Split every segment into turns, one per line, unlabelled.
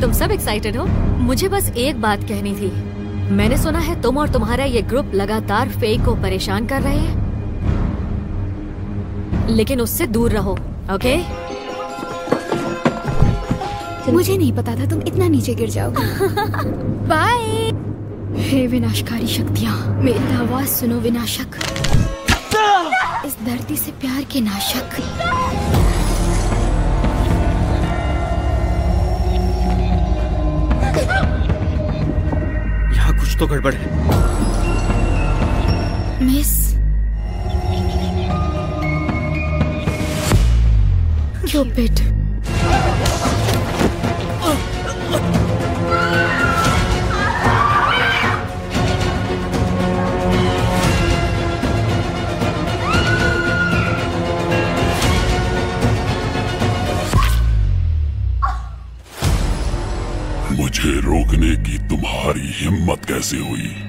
तुम सब एक्साइटेड हो मुझे बस एक बात कहनी थी मैंने सुना है तुम और तुम्हारा ये ग्रुप लगातार फेक को परेशान कर रहे हैं लेकिन उससे दूर रहो ओके मुझे नहीं पता था तुम इतना नीचे गिर जाओगे बाय हे विनाशकारी शक्तियाँ मेरी आवाज सुनो विनाशक इस धरती से प्यार के नाशक कुछ तो गड़बड़ है मिस क्यों पेट हिम्मत कैसे हुई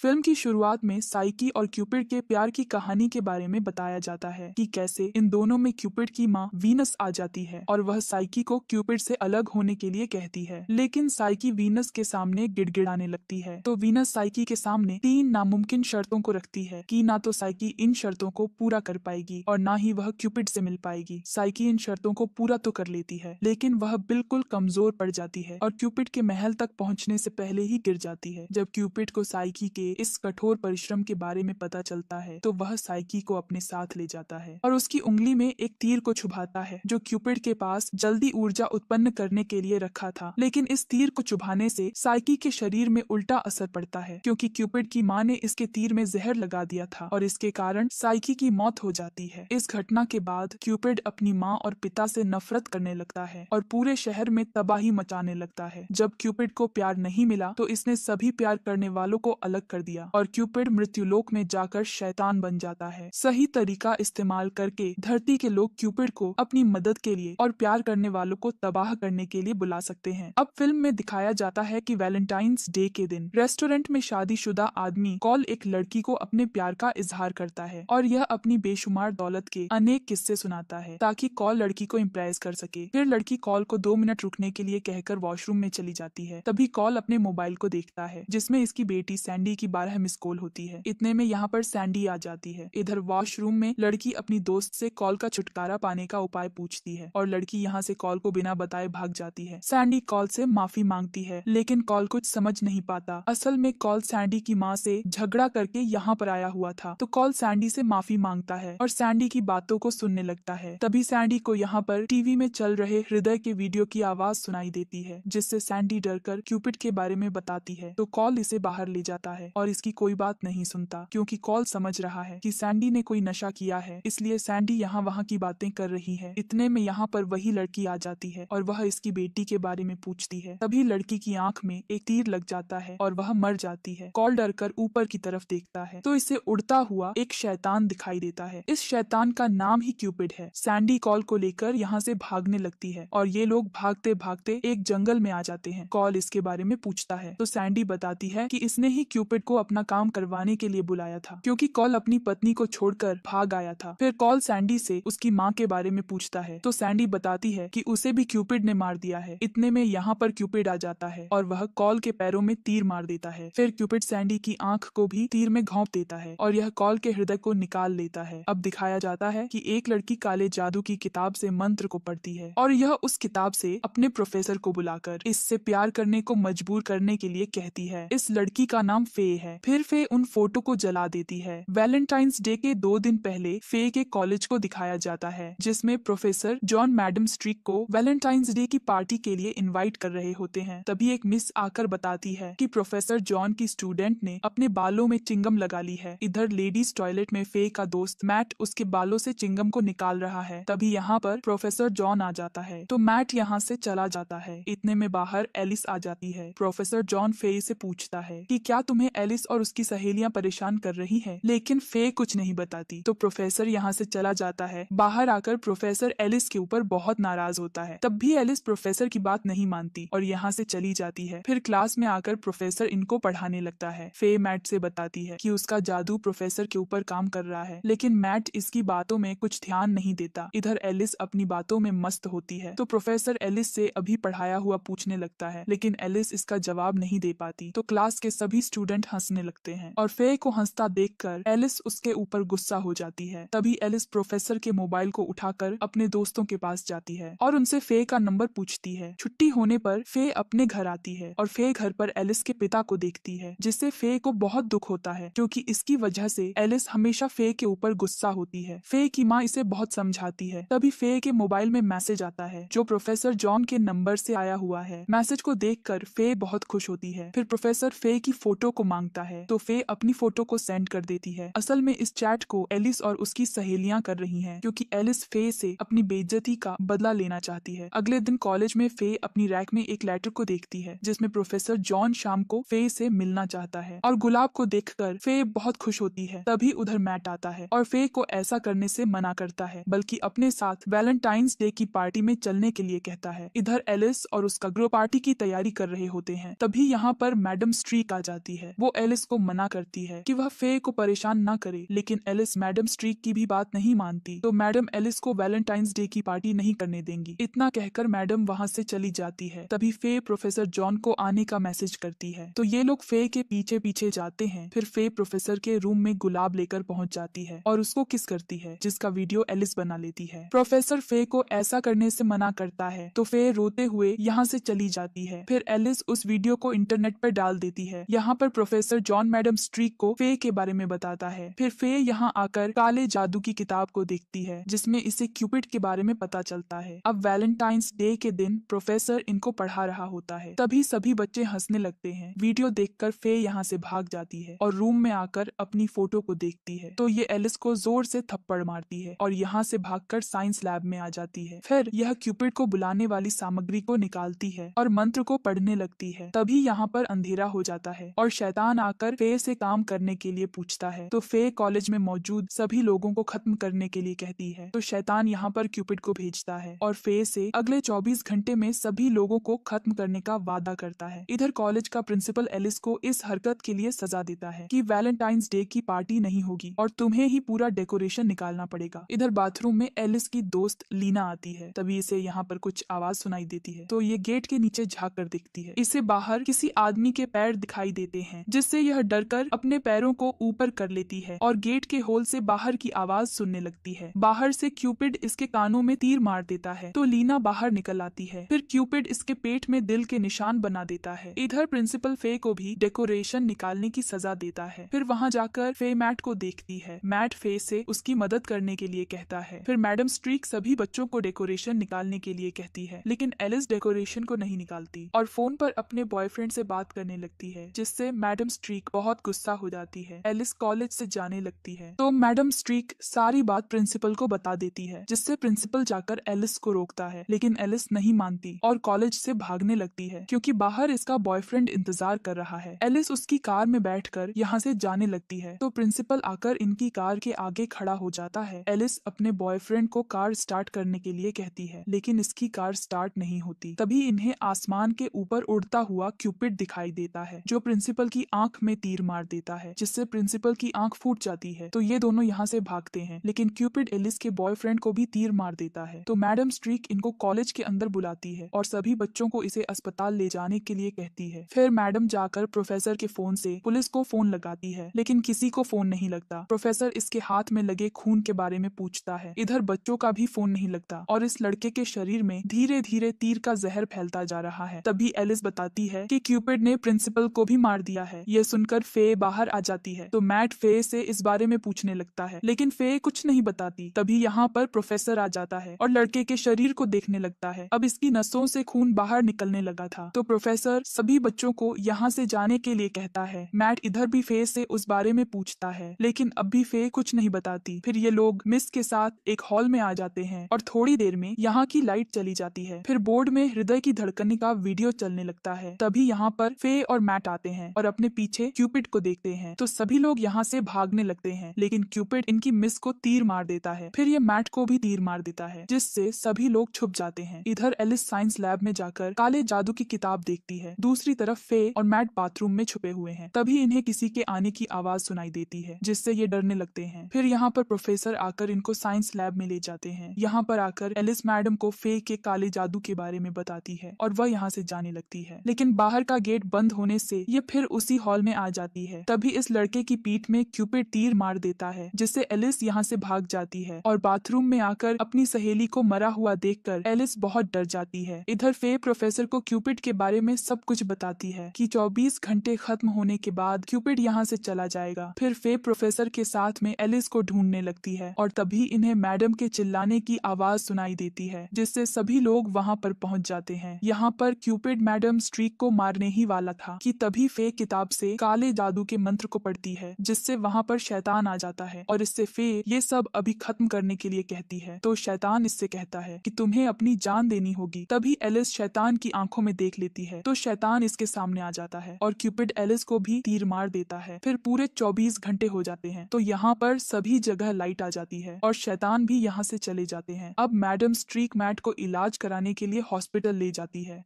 फिल्म की शुरुआत में साइकी और क्यूपिड के प्यार की कहानी के बारे में बताया जाता है कि कैसे इन दोनों में क्यूपिड की माँ वीनस आ जाती है और वह साइकी को क्यूपिड से अलग होने के लिए कहती है लेकिन साइकी वीनस के सामने गिड़गिड़ाने लगती है तो वीनस साइकी के सामने तीन नामुमकिन शर्तों को रखती है की ना तो साइकी इन शर्तों को पूरा कर पाएगी और ना ही वह क्यूपिड से मिल पाएगी साइकी इन शर्तों को पूरा तो कर लेती है लेकिन वह बिल्कुल कमजोर पड़ जाती है और क्यूपिड के महल तक पहुँचने से पहले ही गिर जाती है जब क्यूपिड को साइकी के इस कठोर परिश्रम के बारे में पता चलता है तो वह साइकी को अपने साथ ले जाता है और उसकी उंगली में एक तीर को छुपाता है जो क्यूपिड के पास जल्दी ऊर्जा उत्पन्न करने के लिए रखा था लेकिन इस तीर को चुभाने से साइकी के शरीर में उल्टा असर पड़ता है क्योंकि क्यूपिड की माँ ने इसके तीर में जहर लगा दिया था और इसके कारण साइकी की मौत हो जाती है इस घटना के बाद क्यूपिड अपनी माँ और पिता से नफरत करने लगता है और पूरे शहर में तबाही मचाने लगता है जब क्यूपिड को प्यार नहीं मिला तो इसने सभी प्यार करने वालों को अलग कर कर दिया और क्यूपिड मृत्युलोक में जाकर शैतान बन जाता है सही तरीका इस्तेमाल करके धरती के लोग क्यूपिड को अपनी मदद के लिए और प्यार करने वालों को तबाह करने के लिए बुला सकते हैं अब फिल्म में दिखाया जाता है की वैलेंटाइंस डे के दिन रेस्टोरेंट में शादी आदमी कॉल एक लड़की को अपने प्यार का इजहार करता है और यह अपनी बेशुमार दौलत के अनेक किस्से सुनाता है ताकि कॉल लड़की को इम्प्रेस कर सके फिर लड़की कॉल को दो मिनट रुकने के लिए कहकर वॉशरूम में चली जाती है तभी कॉल अपने मोबाइल को देखता है जिसमे इसकी बेटी सैंडी की की बारह मिस कॉल होती है इतने में यहाँ पर सैंडी आ जाती है इधर वॉशरूम में लड़की अपनी दोस्त से कॉल का छुटकारा पाने का उपाय पूछती है और लड़की यहाँ से कॉल को बिना बताए भाग जाती है सैंडी कॉल से माफी मांगती है लेकिन कॉल कुछ समझ नहीं पाता असल में कॉल सैंडी की माँ से झगड़ा करके यहाँ पर आया हुआ था तो कॉल सैंडी से माफी मांगता है और सैंडी की बातों को सुनने लगता है तभी सैंडी को यहाँ पर टीवी में चल रहे हृदय के वीडियो की आवाज सुनाई देती है जिससे सैंडी डर कर क्यूपिड के बारे में बताती है तो कॉल इसे बाहर ले जाता है और इसकी कोई बात नहीं सुनता क्योंकि कॉल समझ रहा है कि सैंडी ने कोई नशा किया है इसलिए सैंडी यहाँ वहाँ की बातें कर रही है इतने में यहाँ पर वही लड़की आ जाती है और वह इसकी बेटी के बारे में पूछती है तभी लड़की की आंख में एक तीर लग जाता है और वह मर जाती है कॉल डर कर ऊपर की तरफ देखता है तो इसे उड़ता हुआ एक शैतान दिखाई देता है इस शैतान का नाम ही क्यूपिड है सैंडी कॉल को लेकर यहाँ से भागने लगती है और ये लोग भागते भागते एक जंगल में आ जाते हैं कॉल इसके बारे में पूछता है तो सैंडी बताती है की इसने ही क्यूपिड को अपना काम करवाने के लिए बुलाया था क्योंकि कॉल अपनी पत्नी को छोड़कर भाग आया था फिर कॉल सैंडी से उसकी माँ के बारे में पूछता है तो सैंडी बताती है कि उसे भी क्यूपिड ने मार दिया है इतने में यहाँ पर क्यूपिड आ जाता है और वह कॉल के पैरों में तीर मार देता है फिर क्यूपिड सैंडी की आंख को भी तीर में घोंप देता है और यह कॉल के हृदय को निकाल लेता है अब दिखाया जाता है की एक लड़की काले जादू की किताब से मंत्र को पढ़ती है और यह उस किताब से अपने प्रोफेसर को बुलाकर इससे प्यार करने को मजबूर करने के लिए कहती है इस लड़की का नाम फे है फिर फे उन फोटो को जला देती है वैलेंटाइंस डे के दो दिन पहले फे के कॉलेज को दिखाया जाता है जिसमें प्रोफेसर जॉन मैडम स्ट्रीक को वैलेंटाइंस डे की पार्टी के लिए इनवाइट कर रहे होते हैं तभी एक मिस आकर बताती है कि प्रोफेसर जॉन की स्टूडेंट ने अपने बालों में चिंगम लगा ली है इधर लेडीज टॉयलेट में फे का दोस्त मैट उसके बालों से चिंगम को निकाल रहा है तभी यहाँ पर प्रोफेसर जॉन आ जाता है तो मैट यहाँ से चला जाता है इतने में बाहर एलिस आ जाती है प्रोफेसर जॉन फे से पूछता है कि क्या तुम्हें एलिस और उसकी सहेलियां परेशान कर रही हैं लेकिन फे कुछ नहीं बताती तो प्रोफेसर यहाँ से चला जाता है बाहर आकर प्रोफेसर एलिस के ऊपर बहुत नाराज होता है तब भी एलिस प्रोफेसर की बात नहीं मानती और यहाँ से चली जाती है फिर क्लास में आकर प्रोफेसर इनको पढ़ाने लगता है फे मैट से बताती है की उसका जादू प्रोफेसर के ऊपर काम कर रहा है लेकिन मैट इसकी बातों में कुछ ध्यान नहीं देता इधर एलिस अपनी बातों में मस्त होती है तो प्रोफेसर एलिस से अभी पढ़ाया हुआ पूछने लगता है लेकिन एलिस इसका जवाब नहीं दे पाती तो क्लास के सभी स्टूडेंट हंसने लगते हैं और फे को हंसता देखकर एलिस उसके ऊपर गुस्सा हो जाती है तभी एलिस प्रोफेसर के मोबाइल को उठाकर अपने दोस्तों के पास जाती है और उनसे फे का नंबर पूछती है छुट्टी होने पर फे अपने घर आती है और फे घर पर एलिस के पिता को देखती है जिससे फे को बहुत दुख होता है क्योंकि इसकी वजह से एलिस हमेशा फे के ऊपर गुस्सा होती है फे की माँ इसे बहुत समझाती है तभी फे के मोबाइल में मैसेज आता है जो प्रोफेसर जॉन के नंबर से आया हुआ है मैसेज को देखकर फे बहुत खुश होती है फिर प्रोफेसर फे की फोटो को मांग मांगता है तो फे अपनी फोटो को सेंड कर देती है असल में इस चैट को एलिस और उसकी सहेलियां कर रही हैं क्योंकि एलिस फे से अपनी बेइज्जती का बदला लेना चाहती है अगले दिन कॉलेज में फे अपनी रैक में एक लेटर को देखती है जिसमें प्रोफेसर जॉन शाम को फे से मिलना चाहता है और गुलाब को देखकर फे बहुत खुश होती है तभी उधर मैट आता है और फे को ऐसा करने से मना करता है बल्कि अपने साथ वैलेंटाइंस डे की पार्टी में चलने के लिए कहता है इधर एलिस और उसका ग्रो पार्टी की तैयारी कर रहे होते हैं तभी यहाँ पर मैडम स्ट्रीक आ जाती है वो वो एलिस को मना करती है कि वह फे को परेशान न करे लेकिन एलिस मैडम स्ट्रीक की भी बात नहीं मानती तो मैडम एलिस को वैलेंटाइंस डे की पार्टी नहीं करने देंगी इतना कहकर मैडम वहाँ से चली जाती है तभी फे प्रोफेसर जॉन को आने का मैसेज करती है तो ये लोग फे के पीछे पीछे जाते हैं फिर फे प्रोफेसर के रूम में गुलाब लेकर पहुँच जाती है और उसको किस करती है जिसका वीडियो एलिस बना लेती है प्रोफेसर फे को ऐसा करने से मना करता है तो फे रोते हुए यहाँ से चली जाती है फिर एलिस उस वीडियो को इंटरनेट पर डाल देती है यहाँ पर professor professor John madam Streak को फे के बारे में बताता है फिर फे यहाँ आकर काले जादू की किताब को देखती है जिसमें इसे क्यूपिड के बारे में पता चलता है अब वैलेंटाइंस डे के दिन प्रोफेसर इनको पढ़ा रहा होता है तभी सभी बच्चे हंसने लगते हैं वीडियो देखकर फे यहाँ से भाग जाती है और रूम में आकर अपनी फोटो को देखती है तो ये एलिस को जोर से थप्पड़ मारती है और यहाँ से भागकर साइंस लैब में आ जाती है फिर यह क्यूपिड को बुलाने वाली सामग्री को निकालती है और मंत्र को पढ़ने लगती है तभी यहाँ पर अंधेरा हो जाता है और शैतान इंसान आकर फे से काम करने के लिए पूछता है तो फे कॉलेज में मौजूद सभी लोगों को खत्म करने के लिए कहती है तो शैतान यहाँ पर क्यूपिड को भेजता है और फे से अगले 24 घंटे में सभी लोगों को खत्म करने का वादा करता है इधर कॉलेज का प्रिंसिपल एलिस को इस हरकत के लिए सजा देता है की वैलेंटाइंस डे की पार्टी नहीं होगी और तुम्हें ही पूरा डेकोरेशन निकालना पड़ेगा इधर बाथरूम में एलिस की दोस्त लीना आती है तभी इसे यहाँ पर कुछ आवाज सुनाई देती है तो ये गेट के नीचे झाक कर दिखती है इसे बाहर किसी आदमी के पैर दिखाई देते हैं जिससे यह कर अपने पैरों को ऊपर कर लेती है और गेट के होल से बाहर की आवाज सुनने लगती है बाहर से क्यूपिड इसके कानों में तीर मार देता है तो लीना बाहर निकल आती है फिर क्यूपिड इसके पेट में दिल के निशान बना देता है इधर प्रिंसिपल फे को भी डेकोरेशन निकालने की सजा देता है फिर वहाँ जाकर फे मैट को देखती है मैट फे से उसकी मदद करने के लिए कहता है फिर मैडम स्ट्रीक सभी बच्चों को डेकोरेशन निकालने के लिए कहती है लेकिन एलिस डेकोरेशन को नहीं निकालती और फोन पर अपने बॉयफ्रेंड से बात करने लगती है जिससे मैडम मैडम स्ट्रीक बहुत गुस्सा हो जाती है एलिस कॉलेज से जाने लगती है तो मैडम स्ट्रीक सारी बात प्रिंसिपल को बता देती है जिससे प्रिंसिपल जाकर एलिस को रोकता है लेकिन एलिस नहीं मानती और कॉलेज से भागने लगती है क्योंकि बाहर इसका बॉयफ्रेंड इंतजार कर रहा है एलिस उसकी कार में बैठ कर यहाँ से जाने लगती है तो प्रिंसिपल आकर इनकी कार के आगे खड़ा हो जाता है एलिस अपने बॉयफ्रेंड को कार स्टार्ट करने के लिए कहती है लेकिन इसकी कार स्टार्ट नहीं होती तभी इन्हें आसमान के ऊपर उड़ता हुआ क्यूपिड दिखाई देता है जो प्रिंसिपल की आंख में तीर मार देता है जिससे प्रिंसिपल की आंख फूट जाती है तो ये दोनों यहाँ से भागते हैं लेकिन क्यूपिड एलिस के बॉयफ्रेंड को भी तीर मार देता है तो मैडम स्ट्रीक इनको कॉलेज के अंदर बुलाती है और सभी बच्चों को इसे अस्पताल ले जाने के लिए कहती है फिर मैडम जाकर प्रोफेसर के फोन से पुलिस को फोन लगाती है लेकिन किसी को फोन नहीं लगता प्रोफेसर इसके हाथ में लगे खून के बारे में पूछता है इधर बच्चों का भी फोन नहीं लगता और इस लड़के के शरीर में धीरे धीरे तीर का जहर फैलता जा रहा है तभी एलिस बताती है कि क्यूपिड ने प्रिंसिपल को भी मार दिया है यह सुनकर फे बाहर आ जाती है तो मैट फे से इस बारे में पूछने लगता है लेकिन फे कुछ नहीं बताती तभी यहाँ पर प्रोफेसर आ जाता है और लड़के के शरीर को देखने लगता है अब इसकी नसों से खून बाहर निकलने लगा था तो प्रोफेसर सभी बच्चों को यहाँ से जाने के लिए कहता है मैट इधर भी फे से उस बारे में पूछता है लेकिन अब भी फे कुछ नहीं बताती फिर ये लोग मिस के साथ एक हॉल में आ जाते हैं और थोड़ी देर में यहाँ की लाइट चली जाती है फिर बोर्ड में हृदय की धड़कने का वीडियो चलने लगता है तभी यहाँ पर फे और मैट आते हैं और अपने पीछे क्यूपिड को देखते हैं तो सभी लोग यहाँ से भागने लगते हैं लेकिन क्यूपिड इनकी मिस को तीर मार देता है फिर ये मैट को भी तीर मार देता है जिससे सभी लोग छुप जाते हैं इधर एलिस साइंस लैब में जाकर काले जादू की किताब देखती है दूसरी तरफ फे और मैट बाथरूम में छुपे हुए हैं तभी इन्हें किसी के आने की आवाज सुनाई देती है जिससे ये डरने लगते हैं फिर यहाँ पर प्रोफेसर आकर इनको साइंस लैब में ले जाते हैं यहाँ पर आकर एलिस मैडम को फे के काले जादू के बारे में बताती है और वह यहाँ से जाने लगती है लेकिन बाहर का गेट बंद होने से ये फिर उसी हॉल में आ जाती है तभी इस लड़के की पीठ में क्यूपिड तीर मार देता है जिससे एलिस यहाँ से भाग जाती है और बाथरूम में आकर अपनी सहेली को मरा हुआ देखकर एलिस बहुत डर जाती है इधर फे प्रोफेसर को क्यूपिड के बारे में सब कुछ बताती है कि 24 घंटे खत्म होने के बाद क्यूपिड यहाँ से चला जाएगा फिर फे प्रोफेसर के साथ में एलिस को ढूंढने लगती है और तभी इन्हें मैडम के चिल्लाने की आवाज सुनाई देती है जिससे सभी लोग वहाँ पर पहुँच जाते हैं यहाँ पर क्यूपिड मैडम स्ट्रीक को मारने ही वाला था की तभी फे किताब हिसाब से काले जादू के मंत्र को पढ़ती है जिससे वहाँ पर शैतान आ जाता है और इससे फे ये सब अभी खत्म करने के लिए कहती है तो शैतान इससे कहता है कि तुम्हें अपनी जान देनी होगी तभी एलिस शैतान की आंखों में देख लेती है तो शैतान इसके सामने आ जाता है और क्यूपिड एलिस को भी तीर मार देता है फिर पूरे चौबीस घंटे हो जाते हैं तो यहाँ पर सभी जगह लाइट आ जाती है और शैतान भी यहाँ से चले जाते हैं अब मैडम स्ट्रीक मैट को इलाज कराने के लिए हॉस्पिटल ले जाती है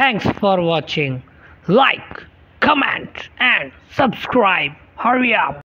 thanks for watching like, comment and subscribe. Hurry up.